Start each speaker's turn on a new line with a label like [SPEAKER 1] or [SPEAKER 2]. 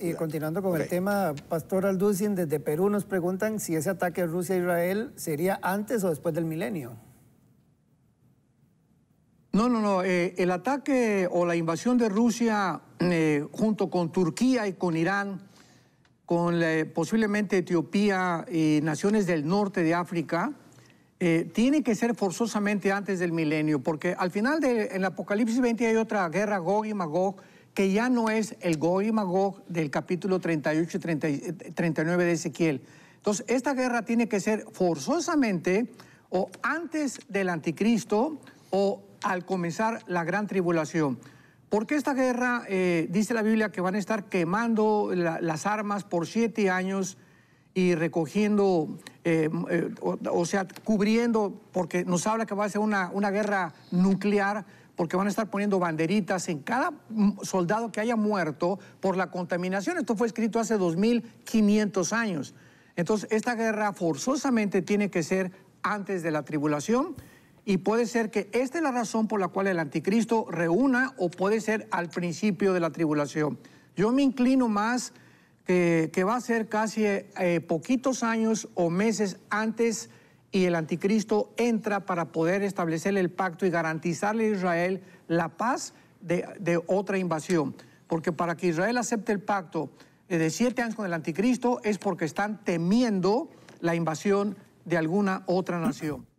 [SPEAKER 1] y continuando con el tema, Pastor Alducin, desde Perú nos preguntan si ese ataque Rusia Israel sería antes o después del milenio.
[SPEAKER 2] No, no, no. Eh, el ataque o la invasión de Rusia eh, junto con Turquía y con Irán, con eh, posiblemente Etiopía y naciones del norte de África, tiene que ser forzosamente antes del milenio, porque al final del Apocalipsis 20 hay otra guerra Gog y Magog que ya no es el Gog y Magog del capítulo 38 y 39 eh, de Ezequiel. Entonces, esta guerra tiene que ser forzosamente o antes del anticristo o al comenzar la gran tribulación. Porque esta guerra, eh, dice la Biblia, que van a estar quemando las armas por siete años y recogiendo, eh, o, sea, cubriendo, porque nos habla que va a ser una, una guerra nuclear, porque van a estar poniendo banderitas en cada mm, soldado que haya muerto por la contaminación. Esto fue escrito hace 2.500 años. Entonces, esta guerra forzosamente tiene que ser antes de la tribulación y puede ser que esta es la razón por la cual el anticristo reúna o puede ser al principio de la tribulación. Yo me inclino más que va a ser casi eh, poquitos años o meses antes y el anticristo entra para poder establecer el pacto y garantizarle a Israel la paz de, de otra invasión. Porque para que Israel acepte el pacto eh, de siete años con el anticristo es porque están temiendo la invasión de alguna otra nación.